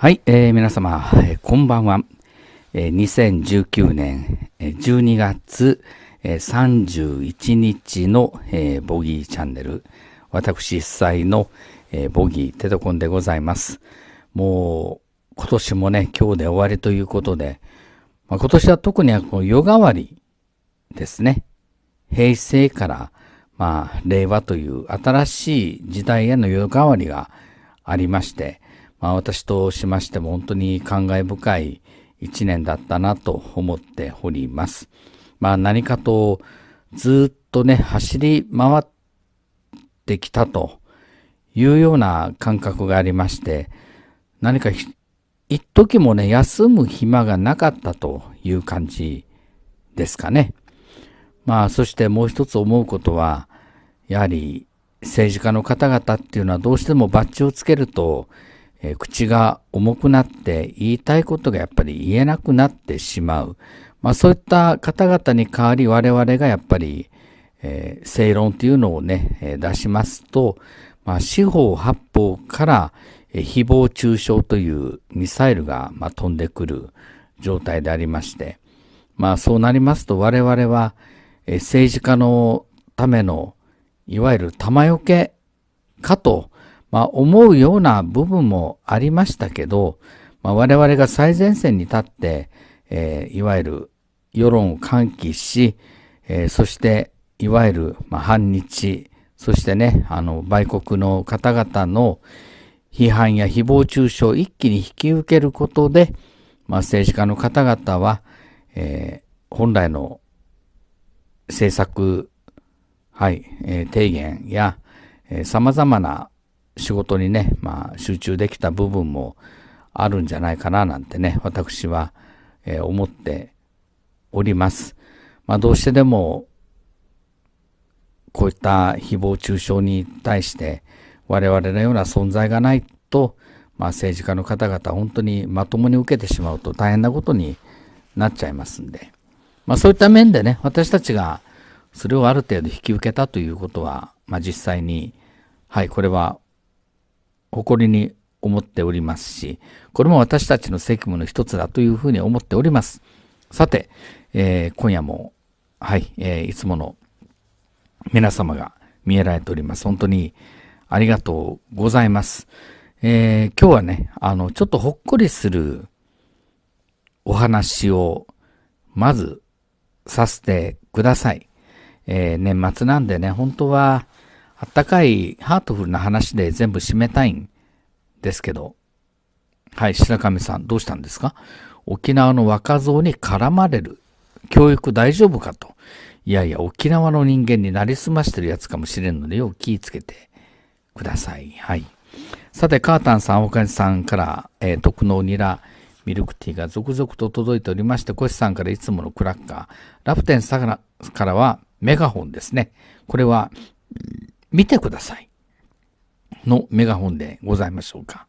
はい、えー、皆様、えー、こんばんは。えー、2019年、えー、12月、えー、31日の、えー、ボギーチャンネル。私一催の、えー、ボギーテトコンでございます。もう、今年もね、今日で終わりということで、まあ、今年は特にはこの夜変わりですね。平成から、まあ、令和という新しい時代への夜変わりがありまして、まあ、私としましても本当に感慨深い一年だったなと思っております。まあ何かとずっとね、走り回ってきたというような感覚がありまして、何か一時もね、休む暇がなかったという感じですかね。まあそしてもう一つ思うことは、やはり政治家の方々っていうのはどうしてもバッジをつけると、えー、口が重くなって言いたいことがやっぱり言えなくなってしまう。まあそういった方々に代わり我々がやっぱり、えー、正論というのをね、えー、出しますと、まあ四方八方から、えー、誹謗中傷というミサイルが、まあ、飛んでくる状態でありまして、まあそうなりますと我々は、えー、政治家のためのいわゆる玉よけかとまあ、思うような部分もありましたけど、まあ、我々が最前線に立って、えー、いわゆる世論を喚起し、えー、そしていわゆる、まあ、反日、そしてね、あの、売国の方々の批判や誹謗中傷を一気に引き受けることで、まあ、政治家の方々は、えー、本来の政策、はい、えー、提言や、えま様々な仕事にね、まあ、集中できた部分もあるんじゃないかななんてね、私は、えー、思っております。まあ、どうしてでも、こういった誹謗中傷に対して、我々のような存在がないと、まあ、政治家の方々、本当にまともに受けてしまうと大変なことになっちゃいますんで、まあ、そういった面でね、私たちがそれをある程度引き受けたということは、まあ、実際に、はい、これは誇りに思っておりますし、これも私たちの責務の一つだというふうに思っております。さて、えー、今夜も、はい、えー、いつもの皆様が見えられております。本当にありがとうございます。えー、今日はね、あの、ちょっとほっこりするお話を、まず、させてください。えー、年末なんでね、本当は、あったかいハートフルな話で全部締めたいんですけど、はい、白神さん、どうしたんですか沖縄の若造に絡まれる。教育大丈夫かと。いやいや、沖縄の人間になりすましてるやつかもしれんので、よく気ぃつけてください。はい。さて、カータンさん、岡西さんから、えー、特納ニラ、ミルクティーが続々と届いておりまして、コシさんからいつものクラッカー、ラプテンさんからはメガホンですね。これは、見てください。のメガホンでございましょうか。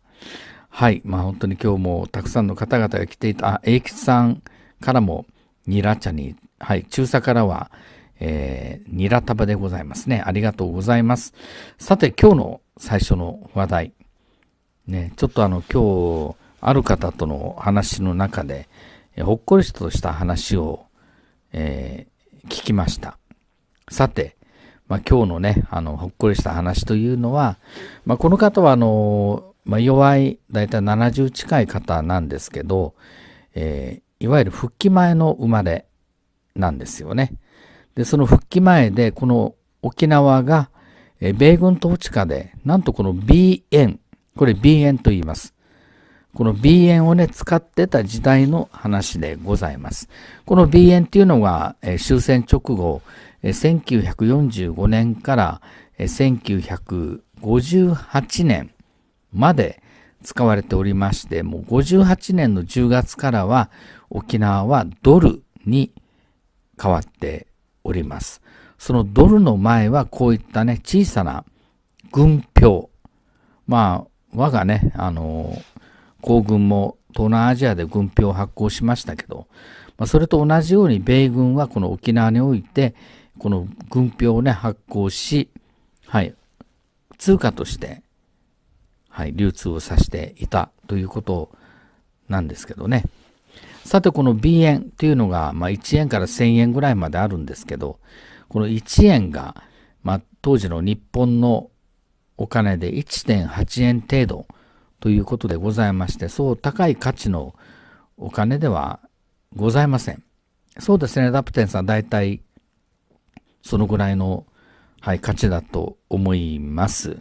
はい。まあ本当に今日もたくさんの方々が来ていた、あ、英吉さんからもニラ茶に、はい。中佐からは、えー、ニラ束でございますね。ありがとうございます。さて今日の最初の話題。ね、ちょっとあの今日、ある方との話の中で、えほっこりとした話を、えー、聞きました。さて、まあ、今日のね、あの、ほっこりした話というのは、まあ、この方は、あの、まあ、弱い、だいたい70近い方なんですけど、えー、いわゆる復帰前の生まれなんですよね。で、その復帰前で、この沖縄が、え米軍統治下で、なんとこの B 円、これ B 円と言います。この B 円をね、使ってた時代の話でございます。この B 円っていうのが、えー、終戦直後、1945年から1958年まで使われておりまして、もう58年の10月からは沖縄はドルに変わっております。そのドルの前はこういったね、小さな軍票。まあ、我がね、あの皇軍も東南アジアで軍票を発行しましたけど、まあ、それと同じように米軍はこの沖縄において、この軍票をね、発行し、はい、通貨として、はい、流通をさせていたということなんですけどね。さて、この B 円というのが、まあ、1円から1000円ぐらいまであるんですけど、この1円が、まあ、当時の日本のお金で1.8円程度ということでございまして、そう高い価値のお金ではございません。そうですね、ラプテンさん、大体そのぐらいの、はい、価値だと思います。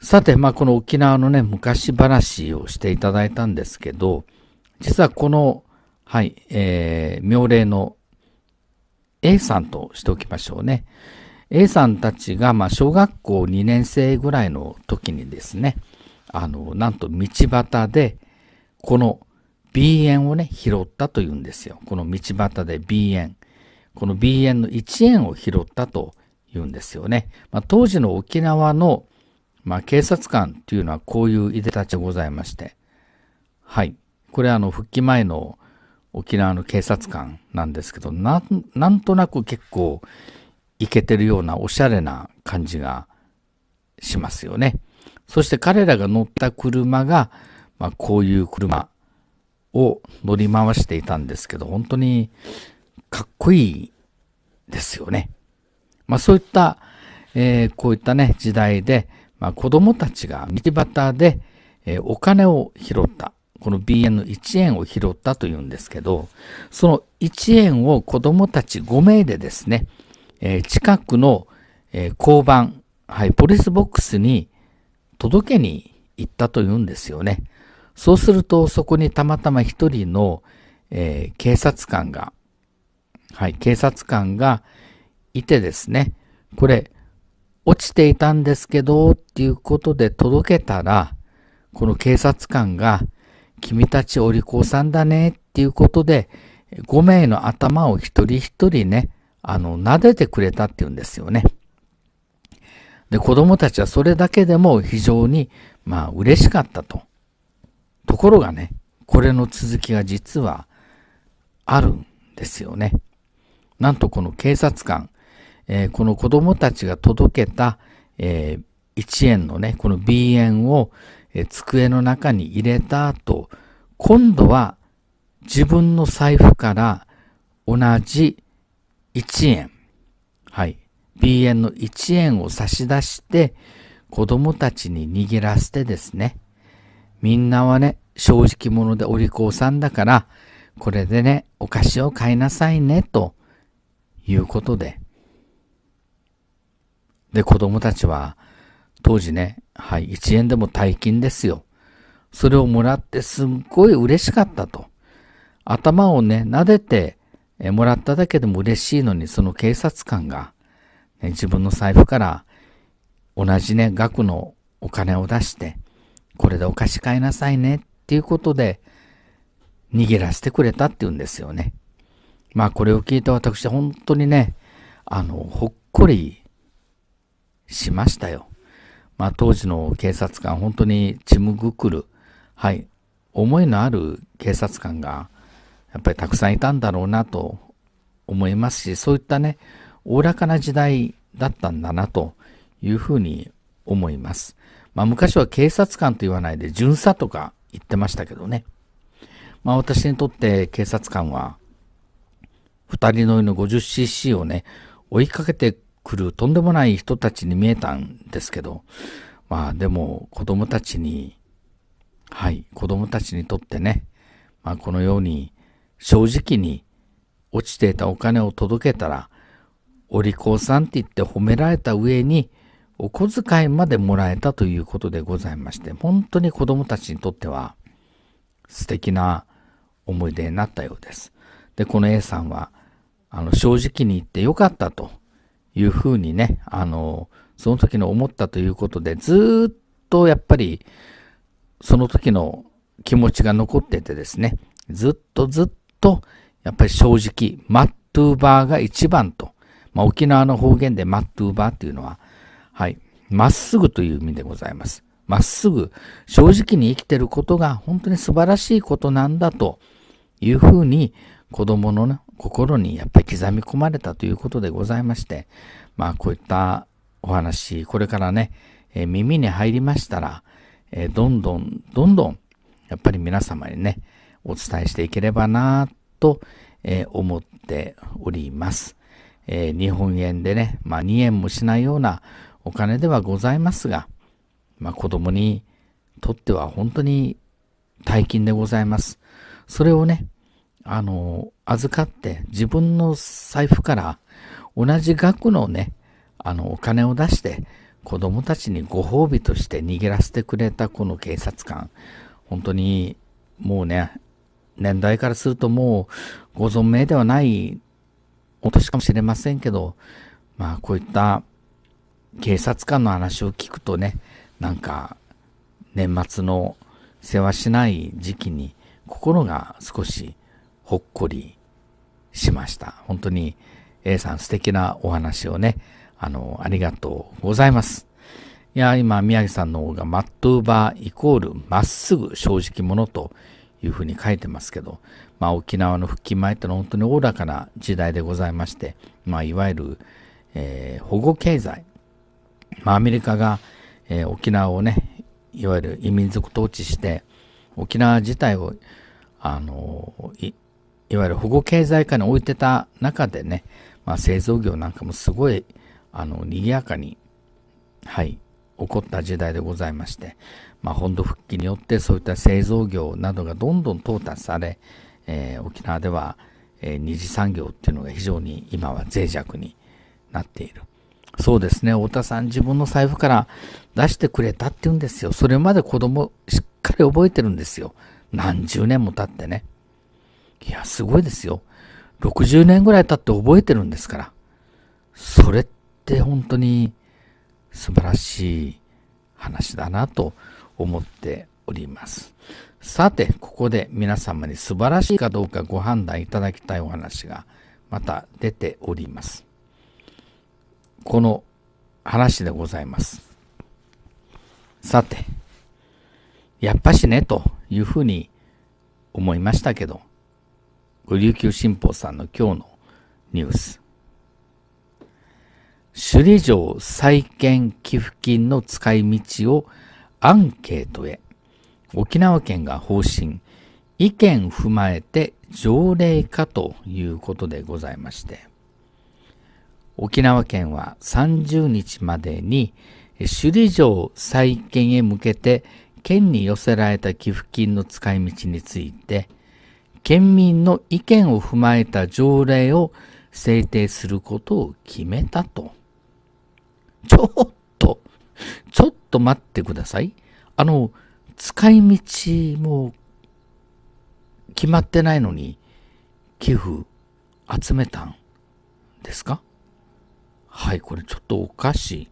さて、まあ、この沖縄のね、昔話をしていただいたんですけど、実はこの、はい、えー、妙齢の A さんとしておきましょうね。A さんたちが、まあ、小学校2年生ぐらいの時にですね、あの、なんと道端で、この B 円をね、拾ったというんですよ。この道端で B 円。この BN の1円を拾ったというんですよね。まあ、当時の沖縄の、まあ、警察官というのはこういういでたちでございまして、はい。これあの復帰前の沖縄の警察官なんですけど、なんとなく結構いけてるようなおしゃれな感じがしますよね。そして彼らが乗った車が、まあ、こういう車を乗り回していたんですけど、本当にかっこいいですよね。まあそういった、えー、こういったね、時代で、まあ、子供たちが道端で、えー、お金を拾った。この BN の1円を拾ったというんですけど、その1円を子供たち5名でですね、えー、近くの、え交番、はい、ポリスボックスに届けに行ったというんですよね。そうすると、そこにたまたま一人の、えー、警察官がはい、警察官がいてですね、これ、落ちていたんですけど、っていうことで届けたら、この警察官が、君たちお利口さんだね、っていうことで、5名の頭を一人一人ね、あの、撫でてくれたっていうんですよね。で、子供たちはそれだけでも非常に、まあ、嬉しかったと。ところがね、これの続きが実はあるんですよね。なんとこの警察官、えー、この子供たちが届けた、えー、1円のね、この B 円を、えー、机の中に入れた後、今度は自分の財布から同じ1円、はい、B 円の1円を差し出して、子供たちに握らせてですね、みんなはね、正直者でお利口さんだから、これでね、お菓子を買いなさいね、ということで、で、子供たちは、当時ね、はい、1円でも大金ですよ。それをもらってすっごい嬉しかったと。頭をね、撫でてもらっただけでも嬉しいのに、その警察官が、ね、自分の財布から同じね、額のお金を出して、これでお菓子買いなさいねっていうことで、逃げ出してくれたっていうんですよね。まあこれを聞いた私本当にね、あの、ほっこりしましたよ。まあ当時の警察官、本当にちむぐくる、はい、思いのある警察官がやっぱりたくさんいたんだろうなと思いますし、そういったね、おおらかな時代だったんだなというふうに思います。まあ昔は警察官と言わないで巡査とか言ってましたけどね。まあ私にとって警察官は二人乗りの 50cc をね、追いかけてくるとんでもない人たちに見えたんですけど、まあでも子供たちに、はい、子供たちにとってね、まあこのように正直に落ちていたお金を届けたら、お利口さんって言って褒められた上に、お小遣いまでもらえたということでございまして、本当に子供たちにとっては素敵な思い出になったようです。で、この A さんは、あの、正直に言ってよかったというふうにね、あの、その時の思ったということで、ずっとやっぱり、その時の気持ちが残っててですね、ずっとずっと、やっぱり正直、マットゥーバーが一番と、まあ、沖縄の方言でマットゥーバーっていうのは、はい、まっすぐという意味でございます。まっすぐ、正直に生きてることが本当に素晴らしいことなんだというふうに子供の、ね、心にやっぱり刻み込まれたということでございまして、まあこういったお話、これからね、えー、耳に入りましたら、えー、どんどん、どんどん、やっぱり皆様にね、お伝えしていければなと、えー、思っております。え日本円でね、まあ2円もしないようなお金ではございますが、まあ子供にとっては本当に大金でございます。それをね、あの、預かって自分の財布から同じ額のね、あの、お金を出して子供たちにご褒美として逃げらせてくれたこの警察官。本当に、もうね、年代からするともうご存命ではないお年かもしれませんけど、まあこういった警察官の話を聞くとね、なんか年末の世話しない時期に心が少しほっこりしました。本当に A さん素敵なお話をね、あの、ありがとうございます。いや、今、宮城さんの方が、マットウーバーイコール、まっすぐ正直者というふうに書いてますけど、まあ、沖縄の復帰前ってのは本当におおらかな時代でございまして、まあ、いわゆる、えー、保護経済。まあ、アメリカが、えー、沖縄をね、いわゆる移民族統治して、沖縄自体を、あのー、いわゆる保護経済化に置いてた中でね、まあ、製造業なんかもすごい、あの、賑やかに、はい、起こった時代でございまして、まあ、本土復帰によってそういった製造業などがどんどん淘汰され、えー、沖縄では、えー、二次産業っていうのが非常に今は脆弱になっている。そうですね、太田さん自分の財布から出してくれたって言うんですよ。それまで子供しっかり覚えてるんですよ。何十年も経ってね。いや、すごいですよ。60年ぐらい経って覚えてるんですから。それって本当に素晴らしい話だなと思っております。さて、ここで皆様に素晴らしいかどうかご判断いただきたいお話がまた出ております。この話でございます。さて、やっぱしね、というふうに思いましたけど、琉球新報さんの今日のニュース。首里城再建寄付金の使い道をアンケートへ。沖縄県が方針、意見踏まえて条例化ということでございまして。沖縄県は30日までに首里城再建へ向けて県に寄せられた寄付金の使い道について県民の意見を踏まえた条例を制定することを決めたと。ちょっと、ちょっと待ってください。あの、使い道も決まってないのに寄付集めたんですかはい、これちょっとおかしい。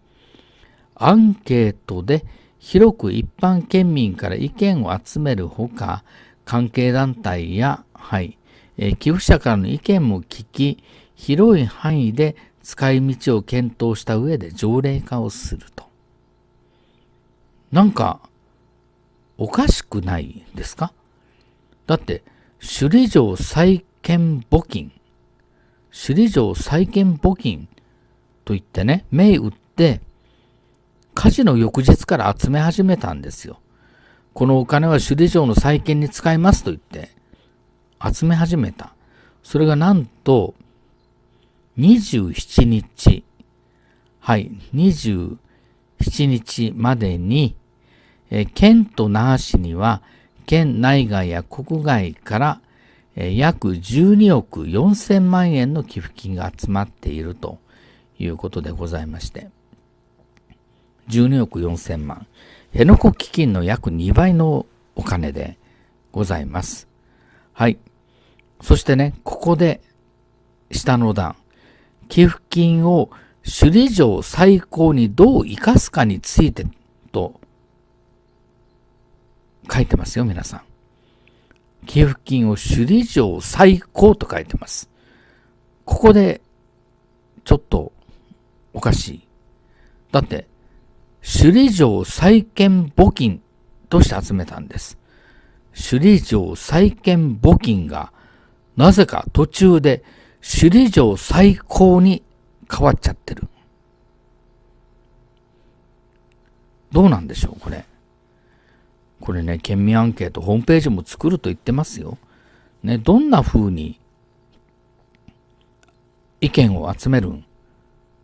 アンケートで広く一般県民から意見を集めるほか、関係団体や、はい、え寄付者からの意見も聞き、広い範囲で使い道を検討した上で条例化をすると。なんか、おかしくないですかだって、首里城再建募金、首里城再建募金といってね、銘打って、火事の翌日から集め始めたんですよ。このお金は首里城の再建に使いますと言って集め始めた。それがなんと、27日、はい、27日までに、え県と那覇市には、県内外や国外から、え約12億4000万円の寄付金が集まっているということでございまして、12億4000万。辺野古基金の約2倍のお金でございます。はい。そしてね、ここで、下の段、寄付金を首里城最高にどう生かすかについてと書いてますよ、皆さん。寄付金を首里城最高と書いてます。ここで、ちょっとおかしい。だって、首里城再建募金として集めたんです。首里城再建募金が、なぜか途中で首里城最高に変わっちゃってる。どうなんでしょう、これ。これね、県民アンケート、ホームページも作ると言ってますよ。ね、どんな風に意見を集めるん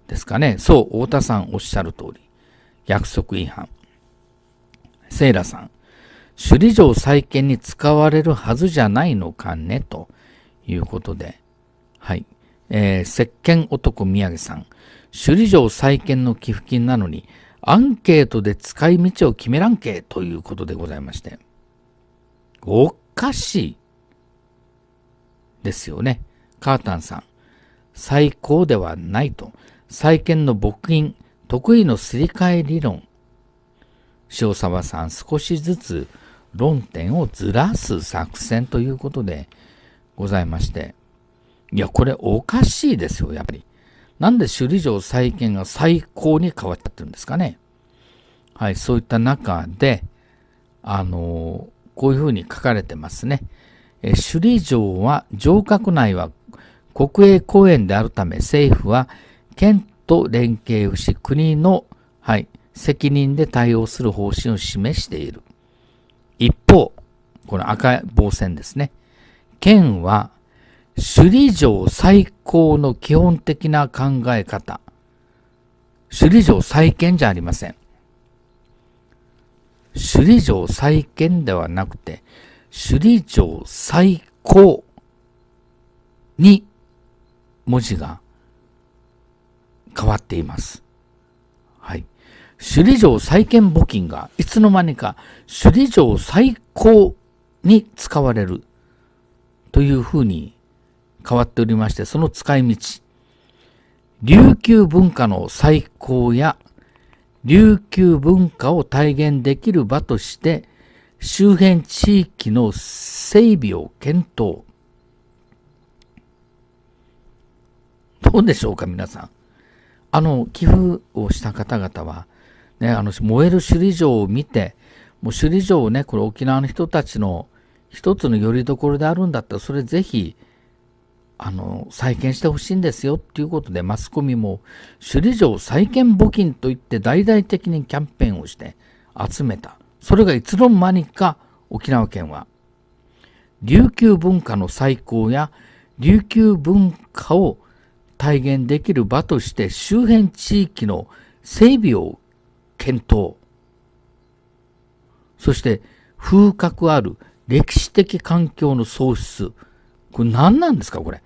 ですかね。そう、太田さんおっしゃる通り。約束違反。セイラさん、首里城再建に使われるはずじゃないのかね、ということで。はい。えー、石鹸男宮城さん、首里城再建の寄付金なのに、アンケートで使い道を決めらんけということでございまして。おかしい。ですよね。カータンさん、最高ではないと。再建の募金、得意のすり替え理論。塩沢さん少しずつ論点をずらす作戦ということでございまして。いや、これおかしいですよ、やっぱり。なんで首里城再建が最高に変わっちゃってるんですかね。はい、そういった中で、あのこういうふうに書かれてますね。え首里城は、城郭内は国営公園であるため政府は県と連携をし、国の、はい、責任で対応する方針を示している。一方、この赤い棒線ですね。県は、首里城最高の基本的な考え方。首里城再建じゃありません。首里城再建ではなくて、首里城最高に文字が変わっています。はい。首里城再建募金がいつの間にか首里城再興に使われるというふうに変わっておりまして、その使い道。琉球文化の再興や琉球文化を体現できる場として周辺地域の整備を検討。どうでしょうか、皆さん。あの寄付をした方々は、ね、あの燃える首里城を見てもう首里城をねこれ沖縄の人たちの一つの拠り所であるんだったらそれぜひあの再建してほしいんですよっていうことでマスコミも首里城再建募金といって大々的にキャンペーンをして集めたそれがいつの間にか沖縄県は琉球文化の再興や琉球文化を体現できる場として周辺地域の整備を検討。そして風格ある歴史的環境の創出。これ何なんですかこれ。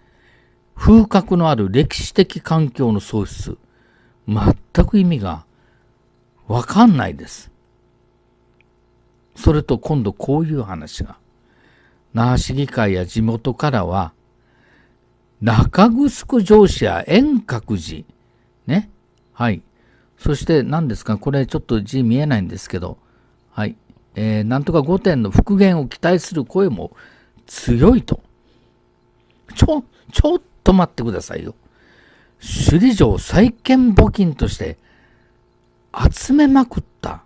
風格のある歴史的環境の創出。全く意味がわかんないです。それと今度こういう話が。那覇市議会や地元からは中城城市や遠隔寺。ね。はい。そして何ですかこれちょっと字見えないんですけど。はい。えー、なんとか御殿の復元を期待する声も強いと。ちょ、ちょっと待ってくださいよ。首里城再建募金として集めまくった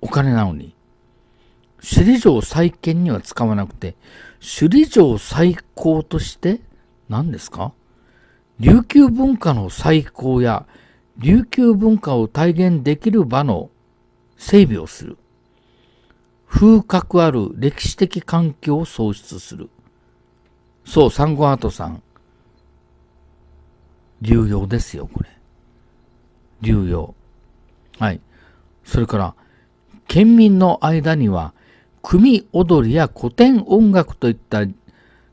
お金なのに。首里城再建には使わなくて、首里城再興として何ですか琉球文化の再興や琉球文化を体現できる場の整備をする。風格ある歴史的環境を創出する。そう、サンゴアートさん。流用ですよ、これ。流用。はい。それから、県民の間には組踊りや古典音楽といった、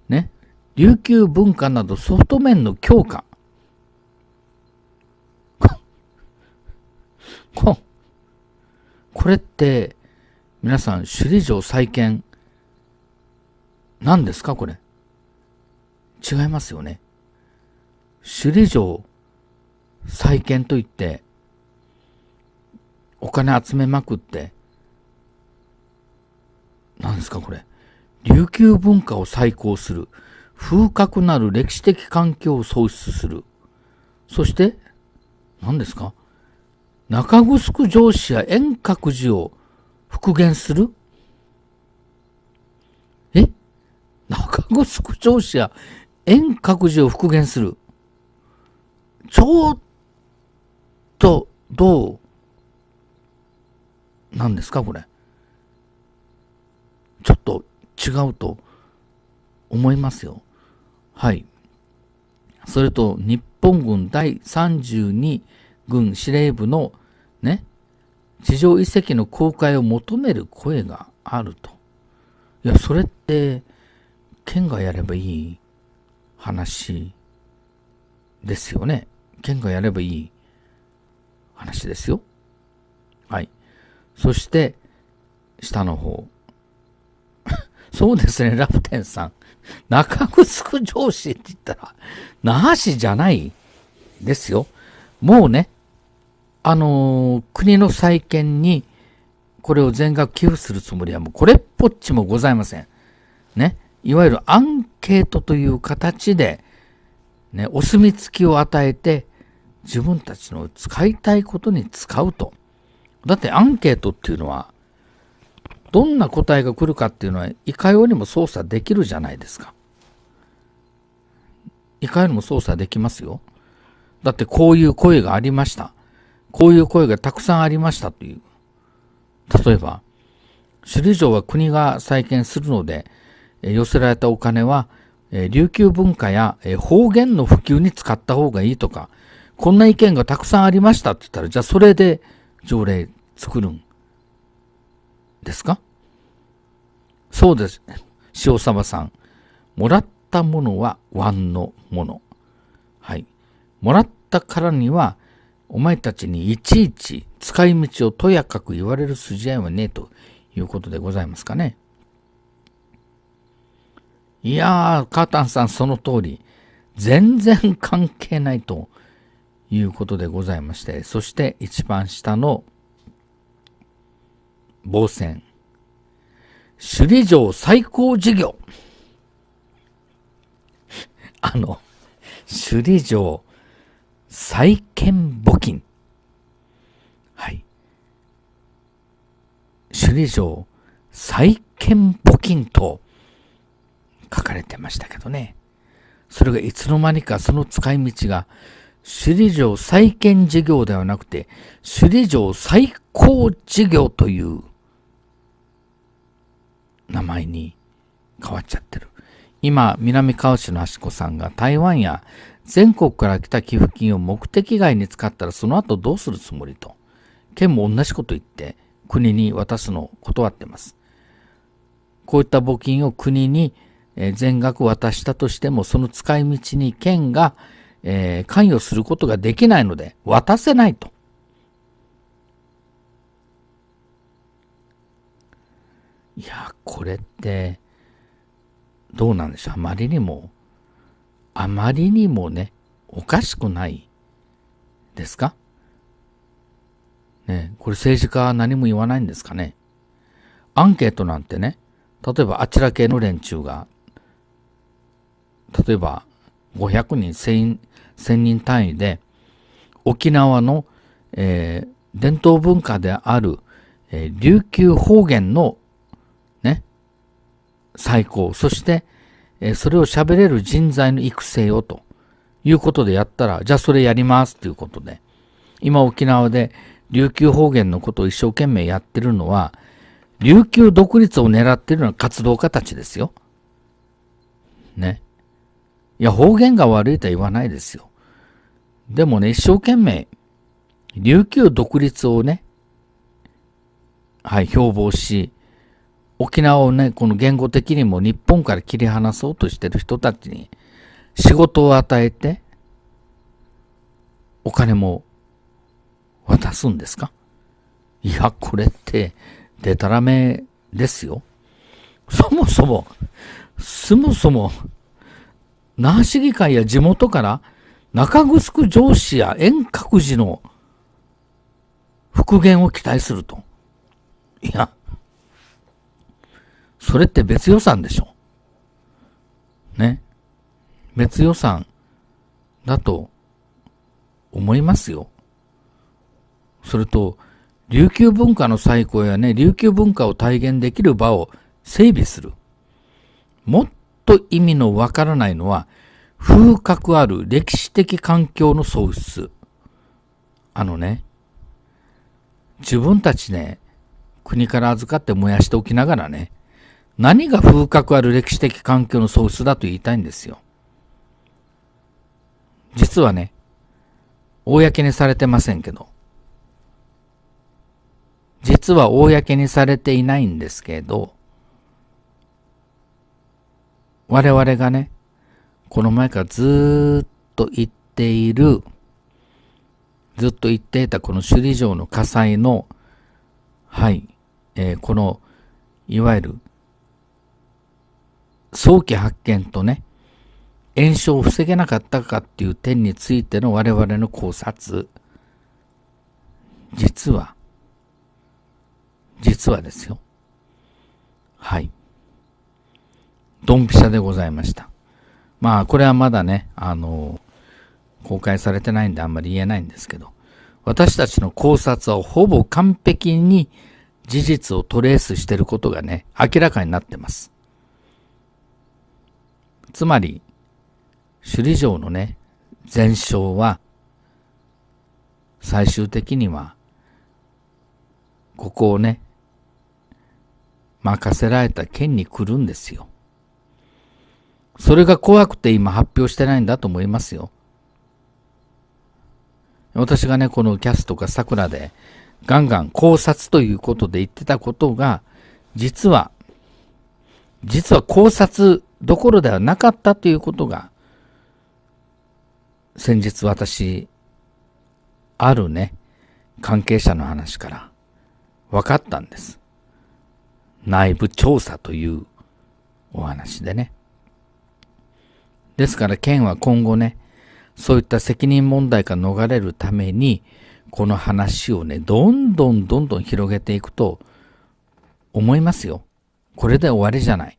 ね、琉球文化などソフト面の強化。ここれって皆さん首里城再建何ですかこれ違いますよね首里城再建といってお金集めまくって何ですかこれ。琉球文化を再興する。風格なる歴史的環境を創出する。そして、何ですか中城城市や遠隔寺を復元するえ中城城市や遠隔寺を復元する。ちょっと、どう、なんですかこれ。ちょっと違うと思いますよ。はい。それと、日本軍第32軍司令部のね、地上遺跡の公開を求める声があると。いや、それって、県がやればいい話ですよね。県がやればいい話ですよ。はい。そして、下の方。そうですね、ラプテンさん。中城上司って言ったら、那覇市じゃないですよ。もうね、あのー、国の再建に、これを全額寄付するつもりはもうこれっぽっちもございません。ね。いわゆるアンケートという形で、ね、お墨付きを与えて、自分たちの使いたいことに使うと。だってアンケートっていうのは、どんな答えが来るかっていうのはいかようにも操作できるじゃないですか。いかようにも操作できますよ。だってこういう声がありました。こういう声がたくさんありましたという。例えば、首里城は国が再建するので、寄せられたお金は、琉球文化や方言の普及に使った方がいいとか、こんな意見がたくさんありましたって言ったら、じゃあそれで条例作るん。ですかそうです。塩様さん。もらったものはンのもの。はい。もらったからには、お前たちにいちいち使い道をとやかく言われる筋合いはねえということでございますかね。いやー、カータンさんその通り。全然関係ないということでございまして、そして一番下の防戦。首里城最高事業。あの、首里城再建募金。はい。首里城再建募金と書かれてましたけどね。それがいつの間にかその使い道が首里城再建事業ではなくて首里城再高事業という名前に変わっちゃってる。今、南川市の橋子さんが台湾や全国から来た寄付金を目的外に使ったらその後どうするつもりと、県も同じこと言って国に渡すのを断ってます。こういった募金を国に全額渡したとしても、その使い道に県が、え関与することができないので、渡せないと。いや、これって、どうなんでしょう。あまりにも、あまりにもね、おかしくないですかね、これ政治家は何も言わないんですかね。アンケートなんてね、例えばあちら系の連中が、例えば500人、1000, 1000人単位で、沖縄の、えー、伝統文化である、えー、琉球方言の最高。そして、えそれを喋れる人材の育成をということでやったら、じゃあそれやりますということで、今沖縄で琉球方言のことを一生懸命やってるのは、琉球独立を狙ってるのは活動家たちですよ。ね。いや、方言が悪いとは言わないですよ。でもね、一生懸命、琉球独立をね、はい、標榜し、沖縄をね、この言語的にも日本から切り離そうとしてる人たちに仕事を与えて、お金も渡すんですかいや、これってデタラメですよ。そもそも、そもそも、那覇市議会や地元から中城城司や遠隔寺の復元を期待すると。いや、それって別予算でしょ。ね。別予算だと思いますよ。それと、琉球文化の再興やね、琉球文化を体現できる場を整備する。もっと意味のわからないのは、風格ある歴史的環境の創出。あのね、自分たちね、国から預かって燃やしておきながらね、何が風格ある歴史的環境の創出だと言いたいんですよ。実はね、公にされてませんけど、実は公にされていないんですけど、我々がね、この前からずっと言っている、ずっと言っていたこの首里城の火災の、はい、えー、この、いわゆる早期発見とね、炎症を防げなかったかっていう点についての我々の考察、実は、実はですよ。はい。ドンピシャでございました。まあ、これはまだね、あの、公開されてないんであんまり言えないんですけど、私たちの考察はほぼ完璧に事実をトレースしてることがね、明らかになってます。つまり、首里城のね、全焼は、最終的には、ここをね、任せられた県に来るんですよ。それが怖くて今発表してないんだと思いますよ。私がね、このキャスとか桜でガンガン考察ということで言ってたことが、実は、実は考察どころではなかったということが先日私あるね関係者の話から分かったんです。内部調査というお話でね。ですから県は今後ね、そういった責任問題から逃れるために、この話をね、どんどんどんどん広げていくと思いますよ。これで終わりじゃない。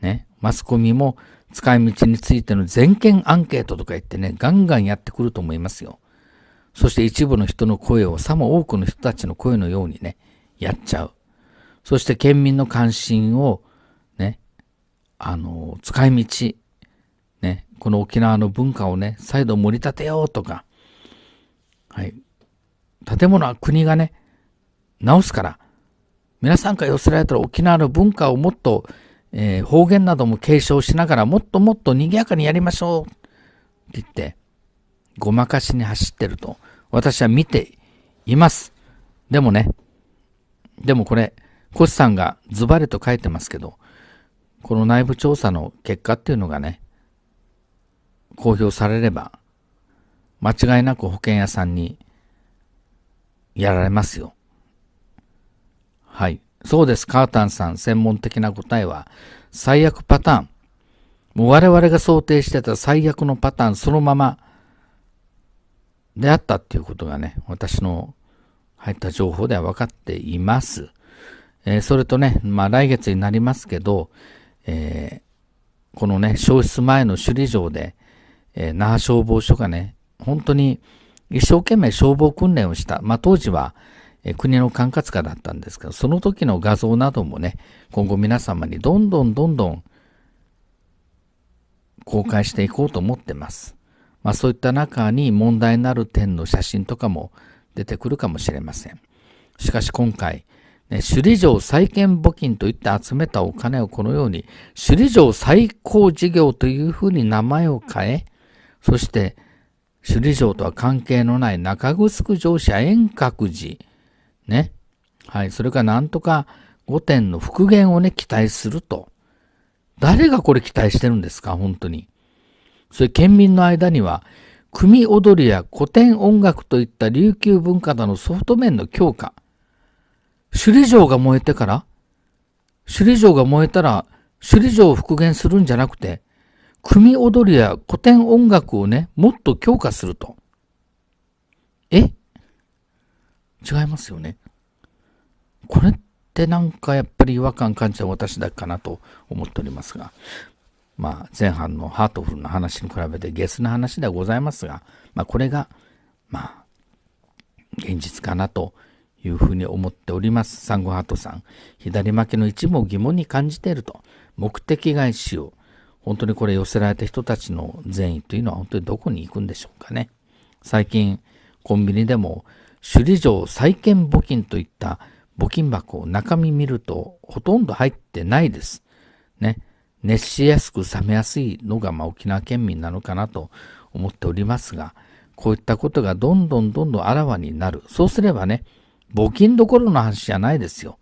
ね。マスコミも使い道についての全権アンケートとか言ってね、ガンガンやってくると思いますよ。そして一部の人の声をさも多くの人たちの声のようにね、やっちゃう。そして県民の関心を、ね、あの、使い道、ね、この沖縄の文化をね、再度盛り立てようとか、はい。建物は国がね、直すから、皆さんから寄せられたら沖縄の文化をもっとえー、方言なども継承しながらもっともっと賑やかにやりましょうって言ってごまかしに走ってると私は見ています。でもね、でもこれ、コシさんがズバリと書いてますけど、この内部調査の結果っていうのがね、公表されれば、間違いなく保険屋さんにやられますよ。はい。そうです、カータンさん、専門的な答えは、最悪パターン。もう我々が想定してた最悪のパターンそのままであったっていうことがね、私の入った情報では分かっています。えー、それとね、まあ来月になりますけど、えー、このね、消失前の首里城で、えー、那覇消防署がね、本当に一生懸命消防訓練をした。まあ当時は、え国の管轄下だったんですけど、その時の画像などもね、今後皆様にどんどんどんどん公開していこうと思ってます。まあ、そういった中に問題になる点の写真とかも出てくるかもしれません。しかし今回、ね、首里城再建募金といって集めたお金をこのように首里城再興事業というふうに名前を変え、そして首里城とは関係のない中城城市や遠隔寺、ね。はい。それからなんとか5点の復元をね、期待すると。誰がこれ期待してるんですか本当に。それ県民の間には、組踊りや古典音楽といった琉球文化などのソフト面の強化。首里城が燃えてから首里城が燃えたら、首里城を復元するんじゃなくて、組踊りや古典音楽をね、もっと強化すると。え違いますよね。これってなんかやっぱり違和感感じた私だけかなと思っておりますが、まあ前半のハートフルな話に比べてゲスな話ではございますが、まあこれが、まあ、現実かなというふうに思っております。サンゴハートさん。左負けの一部を疑問に感じていると。目的外使用。本当にこれ寄せられた人たちの善意というのは本当にどこに行くんでしょうかね。最近コンビニでも首里城再建募金といった募金箱を中身見るとほとんど入ってないです。ね。熱しやすく冷めやすいのが、まあ、沖縄県民なのかなと思っておりますが、こういったことがどんどんどんどんあらわになる。そうすればね、募金どころの話じゃないですよ。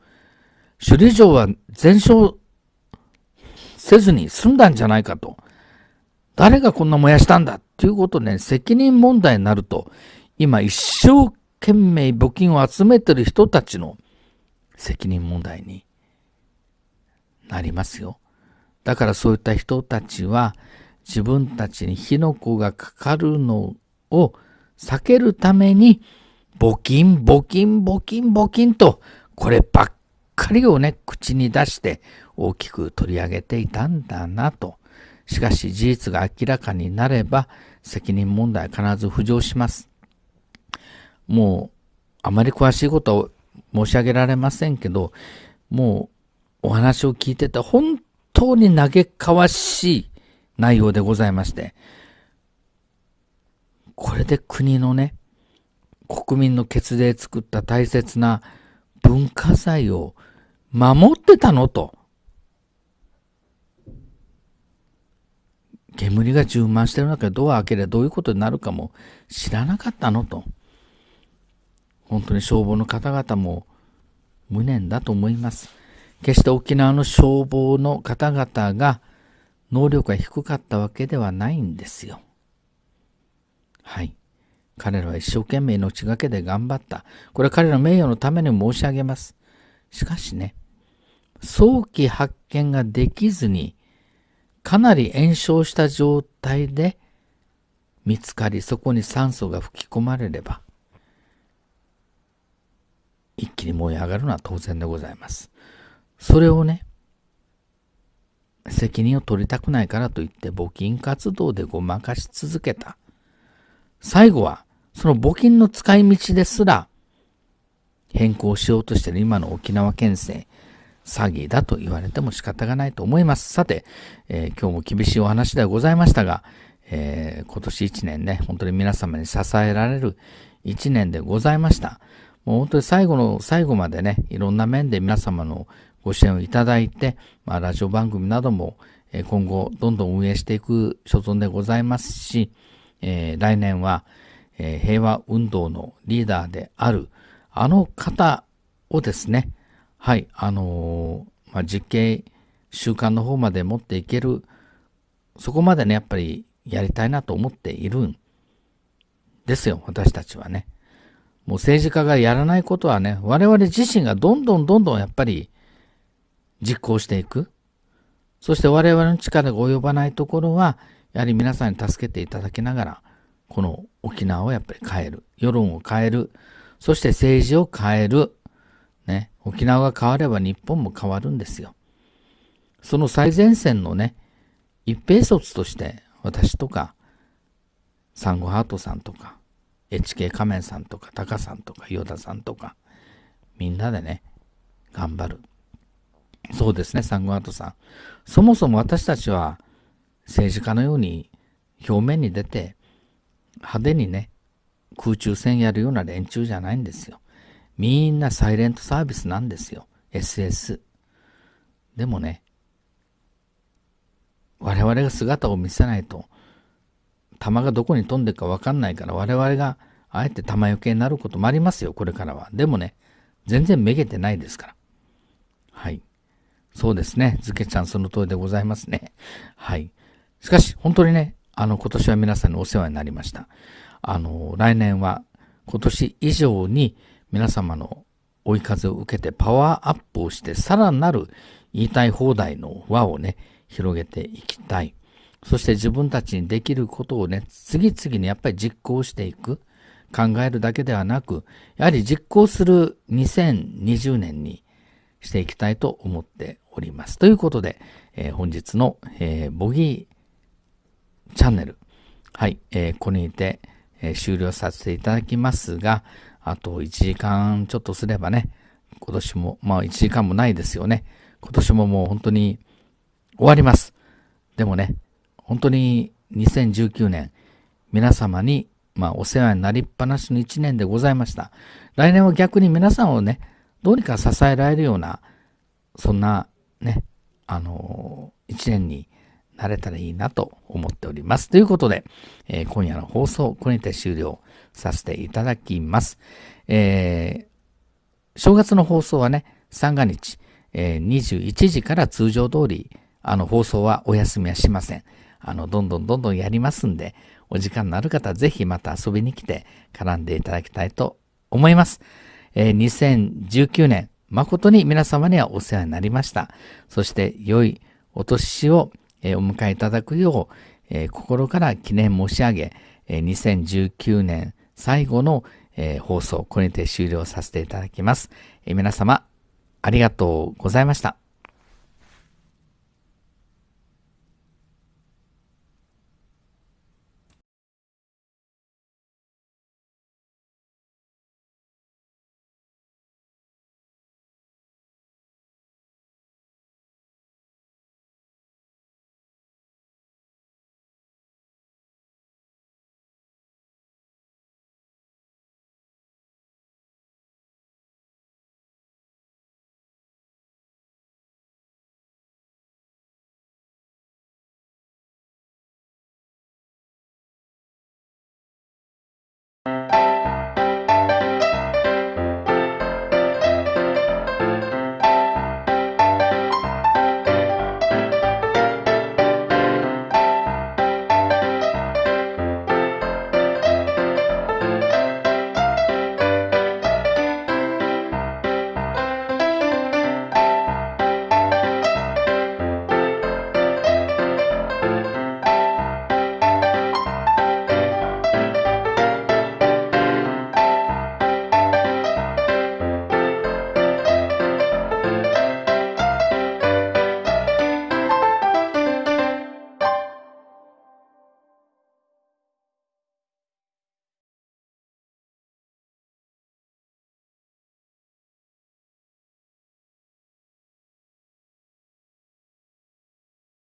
首里城は全焼せずに済んだんじゃないかと。誰がこんな燃やしたんだっていうことで、ね、責任問題になると、今一生懸命募金を集めてる人たちの責任問題になりますよ。だからそういった人たちは自分たちに火の粉がかかるのを避けるために募金、募金、募金、募金とこればっかりをね、口に出して大きく取り上げていたんだなと。しかし事実が明らかになれば責任問題必ず浮上します。もうあまり詳しいことは申し上げられませんけど、もうお話を聞いてて本当に嘆かわしい内容でございまして、これで国のね、国民の血で作った大切な文化財を守ってたのと。煙が充満してる中でドア開けりゃどういうことになるかも知らなかったのと。本当に消防の方々も無念だと思います。決して沖縄の消防の方々が能力が低かったわけではないんですよ。はい。彼らは一生懸命命がけで頑張った。これは彼らの名誉のために申し上げます。しかしね、早期発見ができずに、かなり炎症した状態で見つかり、そこに酸素が吹き込まれれば、一気に燃え上がるのは当然でございます。それをね、責任を取りたくないからといって募金活動でごまかし続けた。最後は、その募金の使い道ですら、変更しようとしている今の沖縄県政、詐欺だと言われても仕方がないと思います。さて、えー、今日も厳しいお話ではございましたが、えー、今年一年ね、本当に皆様に支えられる一年でございました。もう本当に最後の最後までね、いろんな面で皆様のご支援をいただいて、まあ、ラジオ番組なども今後どんどん運営していく所存でございますし、えー、来年は、え平和運動のリーダーであるあの方をですね、はい、あのー、まあ、実刑習慣の方まで持っていける、そこまでね、やっぱりやりたいなと思っているんですよ、私たちはね。もう政治家がやらないことはね、我々自身がどんどんどんどんやっぱり実行していく。そして我々の力が及ばないところは、やはり皆さんに助けていただきながら、この沖縄をやっぱり変える。世論を変える。そして政治を変える。ね。沖縄が変われば日本も変わるんですよ。その最前線のね、一平卒として、私とか、サンゴハートさんとか、HK 仮面さんとか、タカさんとか、ヨダさんとか、みんなでね、頑張る。そうですね、サンゴアートさん。そもそも私たちは政治家のように表面に出て派手にね、空中戦やるような連中じゃないんですよ。みんなサイレントサービスなんですよ。SS。でもね、我々が姿を見せないと弾がどこに飛んでるか分かんないから我々があえて弾よけになることもありますよ、これからは。でもね、全然めげてないですから。はい。そうですね。ズケちゃんその通りでございますね。はい。しかし、本当にね、あの、今年は皆さんにお世話になりました。あの、来年は今年以上に皆様の追い風を受けてパワーアップをして、さらなる言いたい放題の輪をね、広げていきたい。そして自分たちにできることをね、次々にやっぱり実行していく。考えるだけではなく、やはり実行する2020年にしていきたいと思っております。ということで、えー、本日の、えー、ボギーチャンネル。はい、えー、これにて、え終了させていただきますが、あと1時間ちょっとすればね、今年も、まあ1時間もないですよね。今年ももう本当に終わります。でもね、本当に2019年、皆様に、まあ、お世話になりっぱなしの一年でございました。来年は逆に皆さんをね、どうにか支えられるような、そんな、ね、あのー、年になれたらいいなと思っております。ということで、えー、今夜の放送、これにて終了させていただきます。えー、正月の放送はね、三が日、えー、21時から通常通り、あの、放送はお休みはしません。あの、どんどんどんどんやりますんで、お時間のある方、ぜひまた遊びに来て絡んでいただきたいと思います。えー、2019年、誠に皆様にはお世話になりました。そして、良いお年を、えー、お迎えいただくよう、えー、心から記念申し上げ、えー、2019年最後の、えー、放送、これにて終了させていただきます。えー、皆様、ありがとうございました。